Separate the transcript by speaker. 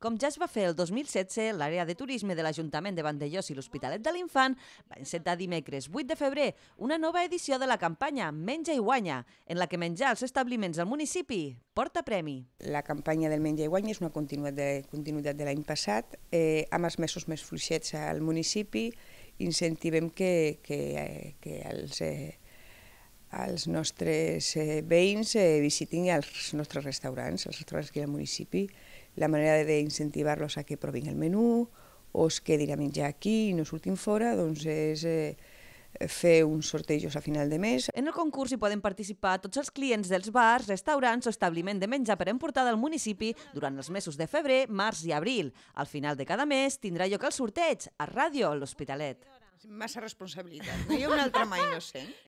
Speaker 1: Com ja es va fer el 2016, l'àrea de turisme de l'Ajuntament de Vandellós i l'Hospitalet de l'Infant va encetar dimecres 8 de febrer una nova edició de la campanya Menja i guanya, en la que menjar als establiments del municipi porta premi.
Speaker 2: La campanya del Menja i guanya és una continuïtat de, continuïtat de l'any passat, eh, amb els mesos més fluixets al municipi, incentivem que, que, eh, que els... Eh, als nostres eh, veïns eh, visitin els nostres restaurants, els restaurants que hi ha al municipi, la manera d'incentivar-los a que provin el menú o es quedin a menjar aquí i no surtin fora, doncs és eh, fer uns sortejos a final de mes.
Speaker 1: En el concurs hi poden participar tots els clients dels bars, restaurants o establiment de menjar per emportar del municipi durant els mesos de febrer, març i abril. Al final de cada mes tindrà lloc el sorteig a Ràdio L'Hospitalet.
Speaker 2: Massa responsabilitat. No hi ha una altra mai, no sé.